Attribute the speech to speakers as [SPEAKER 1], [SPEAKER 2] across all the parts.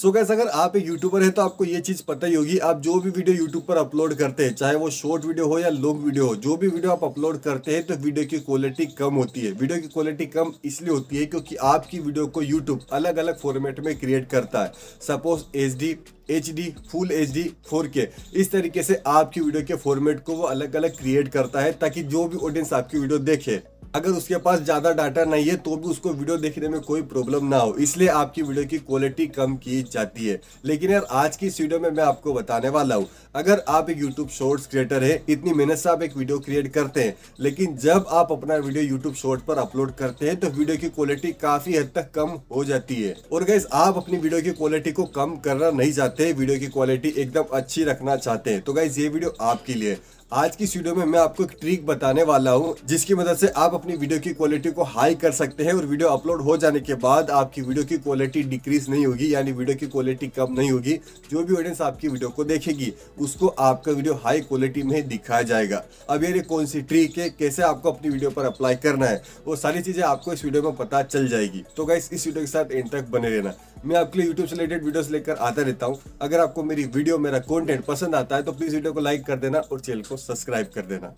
[SPEAKER 1] सो so gas अगर आप एक यूट्यूबर हैं तो आपको ये चीज़ पता ही होगी आप जो भी वीडियो यूट्यूब पर अपलोड करते हैं चाहे वो शॉर्ट वीडियो हो या लॉन्ग वीडियो हो जो भी वीडियो आप अपलोड करते हैं तो वीडियो की क्वालिटी कम होती है वीडियो की क्वालिटी कम इसलिए होती है क्योंकि आपकी वीडियो को यूट्यूब अलग अलग फॉर्मेट में क्रिएट करता है suppose H H D full H D four K इस तरीके से आपकी वीडियो के फॉर्मेट को वो अलग अलग क्रिएट करता है ताकि जो भी ऑडियंस आपकी वीडियो देखे अगर उसके पास ज़्यादा डाटा नहीं है तो भी उसको वीडियो देखने में कोई प्रॉब्लम ना हो इसलिए आपकी वीडियो की क्वालिटी कम की जाती है लेकिन यार आज की इस वीडियो में मैं आपको बताने वाला हूँ अगर आप एक यूट्यूब शॉर्ट्स क्रिएटर है इतनी मेहनत से आप एक वीडियो क्रिएट करते हैं लेकिन जब आप अपना वीडियो यूट्यूब शॉर्ट पर अपलोड करते हैं तो वीडियो की क्वालिटी काफ़ी हद तक कम हो जाती है और गैस आप अपनी वीडियो की क्वालिटी को कम करना नहीं चाहते चाहते हैं वीडियो की क्वालिटी एकदम अच्छी रखना चाहते हैं तो गाइज ये वीडियो आपके लिए आज की वीडियो में मैं आपको एक ट्रिक बताने वाला हूं जिसकी मदद से आप अपनी वीडियो की क्वालिटी को हाई कर सकते हैं और वीडियो अपलोड हो जाने के बाद आपकी वीडियो की क्वालिटी डिक्रीज नहीं होगी यानी वीडियो की क्वालिटी कम नहीं होगी जो भी ऑडियंस आपकी वीडियो को देखेगी उसको आपका वीडियो हाई क्वालिटी में दिखाया जाएगा अब ये कौन सी ट्रिक है कैसे आपको अपनी वीडियो पर अप्लाई करना है वो सारी चीज़ें आपको इस वीडियो में पता चल जाएगी तो क्या इस वीडियो के साथ एंड बने रहना मैं आपके लिए यूट्यूब से रिलेटेड वीडियोस लेकर आता रहता हूँ अगर आपको मेरी वीडियो मेरा कंटेंट पसंद आता है तो प्लीज़ वीडियो को लाइक कर देना और चैनल को सब्सक्राइब कर देना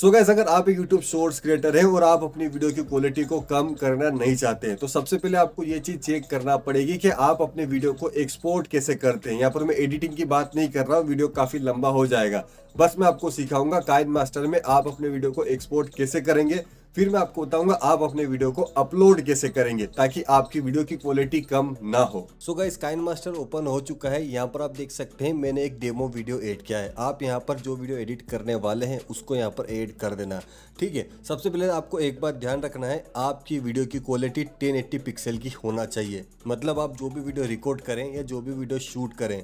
[SPEAKER 1] सो so गैस अगर आप एक यूट्यूब शॉर्ट्स क्रिएटर हैं और आप अपनी वीडियो की क्वालिटी को कम करना नहीं चाहते हैं तो सबसे पहले आपको ये चीज़ चेक करना पड़ेगी कि आप अपने वीडियो को एक्सपोर्ट कैसे करते हैं यहाँ पर मैं एडिटिंग की बात नहीं कर रहा हूँ वीडियो काफ़ी लंबा हो जाएगा बस मैं आपको सिखाऊंगा कायद मास्टर में आप अपने वीडियो को एक्सपोर्ट कैसे करेंगे फिर मैं आपको बताऊंगा आप अपने वीडियो को अपलोड कैसे करेंगे ताकि आपकी वीडियो की क्वालिटी कम ना हो so guys Kine master open हो चुका है यहाँ पर आप देख सकते हैं मैंने एक डेमो वीडियो ऐड किया है आप यहाँ पर जो वीडियो एडिट करने वाले हैं उसको यहाँ पर ऐड कर देना ठीक है सबसे पहले आपको एक बात ध्यान रखना है आपकी वीडियो की क्वालिटी टेन पिक्सल की होना चाहिए मतलब आप जो भी वीडियो रिकॉर्ड करें या जो भी वीडियो शूट करें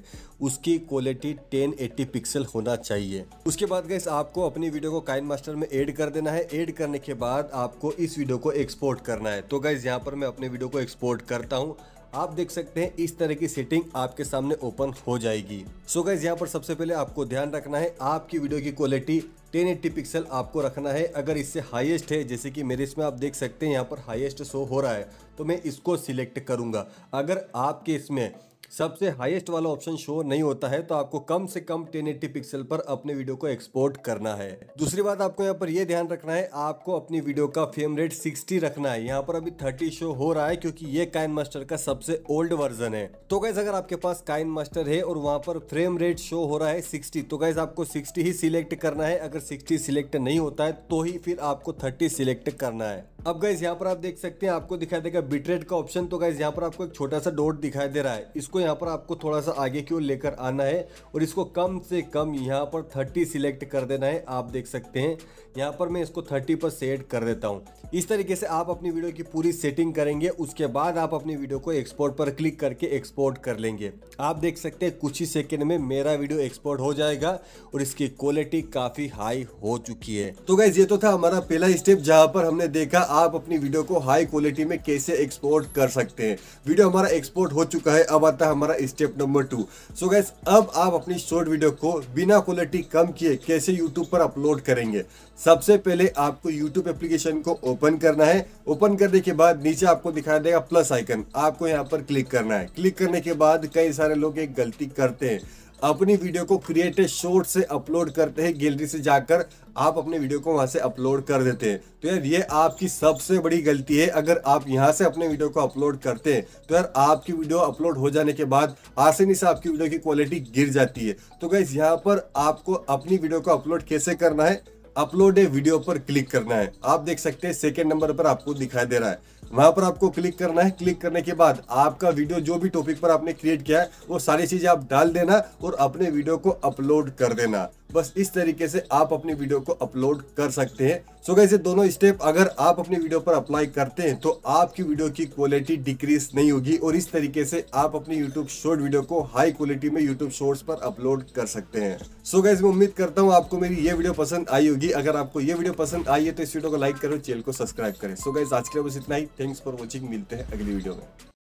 [SPEAKER 1] उसकी क्वालिटी टेन पिक्सल होना चाहिए है उसके बाद गैस आपको अपनी वीडियो को काइन मास्टर में एड कर देना है एड करने के बाद आपको इस वीडियो को एक्सपोर्ट करना है तो गैस यहाँ पर मैं अपने वीडियो को एक्सपोर्ट करता हूँ आप देख सकते हैं इस तरह की सेटिंग आपके सामने ओपन हो जाएगी सो गैस यहाँ पर सबसे पहले आपको ध्यान रखना है आपकी वीडियो की क्वालिटी 1080 पिक्सल आपको रखना है अगर इससे हाईएस्ट है जैसे कि मेरे इसमें आप देख सकते हैं यहाँ पर हाईएस्ट शो हो रहा है तो मैं इसको सिलेक्ट करूँगा अगर आपके इसमें सबसे हाईएस्ट वाला ऑप्शन शो नहीं होता है तो आपको कम से कम 1080 पिक्सल पर अपने वीडियो को एक्सपोर्ट करना है दूसरी बात आपको यहाँ पर यह ध्यान रखना है आपको अपनी वीडियो का फ्रेम रेट 60 रखना है यहाँ पर अभी 30 शो हो रहा है क्योंकि ये काइन मास्टर का सबसे ओल्ड वर्जन है तो गैस अगर आपके पास काइन मास्टर है और वहाँ पर फ्रेम रेट शो हो रहा है सिक्सटी तो गैस आपको सिक्सटी ही सिलेक्ट करना है अगर सिक्सटी सिलेक्ट नहीं होता है तो ही फिर आपको थर्टी सिलेक्ट करना है अब गाइज यहाँ पर आप देख सकते हैं आपको दिखाई देगा बिटरेट का ऑप्शन तो गाइज यहाँ पर आपको एक छोटा सा डोट दिखाई दे रहा है इसको यहाँ पर आपको थोड़ा सा आगे की ओर लेकर आना है और इसको कम से कम यहाँ पर 30 सिलेक्ट कर देना है आप देख सकते हैं यहाँ पर मैं इसको 30 पर सेट कर देता हूँ इस तरीके से आप अपनी वीडियो की पूरी सेटिंग करेंगे उसके बाद आप अपनी वीडियो को एक्सपोर्ट पर क्लिक करके एक्सपोर्ट कर लेंगे आप देख सकते हैं कुछ ही सेकेंड में मेरा वीडियो एक्सपोर्ट हो जाएगा और इसकी क्वालिटी काफ़ी हाई हो चुकी है तो गाइज ये तो था हमारा पहला स्टेप जहाँ पर हमने देखा आप अपनी वीडियो को हाई क्वालिटी में कैसे एक्सपोर्ट कर सकते हैं वीडियो हमारा एक्सपोर्ट हो चुका है अब आता होता है हमारा step number two so guys अब आप अपनी शॉर्ट वीडियो को बिना क्वालिटी कम किए कैसे यूट्यूब पर अपलोड करेंगे सबसे पहले आपको यूट्यूब एप्लीकेशन को ओपन करना है ओपन करने के बाद नीचे आपको दिखाई देगा प्लस आइकन आपको यहाँ पर क्लिक करना है क्लिक करने के बाद कई सारे लोग एक गलती करते हैं अपनी वीडियो को क्रिएटेड शॉर्ट से अपलोड करते हैं गैलरी से जाकर आप अपने वीडियो को वहां से अपलोड कर देते हैं तो यार ये आपकी सबसे बड़ी गलती है अगर आप यहां से अपने वीडियो को अपलोड करते हैं तो यार आपकी वीडियो अपलोड हो जाने के बाद आसानी से आपकी वीडियो की क्वालिटी गिर जाती है तो गैस यहाँ पर आपको अपनी वीडियो को अपलोड कैसे करना है अपलोड ए वीडियो पर क्लिक करना है आप देख सकते हैं सेकेंड नंबर पर आपको दिखाई दे रहा है वहां पर आपको क्लिक करना है क्लिक करने के बाद आपका वीडियो जो भी टॉपिक पर आपने क्रिएट किया है वो सारी चीज़ें आप डाल देना और अपने वीडियो को अपलोड कर देना बस इस तरीके से आप अपनी वीडियो को अपलोड कर सकते हैं सो so गैसे दोनों स्टेप अगर आप अपनी वीडियो पर अप्लाई करते हैं तो आपकी वीडियो की क्वालिटी डिक्रीज नहीं होगी और इस तरीके से आप अपनी यूट्यूब शॉर्ट वीडियो को हाई क्वालिटी में यूट्यूब शॉर्ट्स पर अपलोड कर सकते हैं सो so मैं उम्मीद करता हूँ आपको मेरी ये वीडियो पसंद आई होगी अगर आपको ये वीडियो पसंद आई है तो इस वीडियो को लाइक करो चैनल को सब्सक्राइब करें सो so आज के लिए बस इतना ही थैंक्स फॉर वॉचिंग मिलते हैं अगली वीडियो में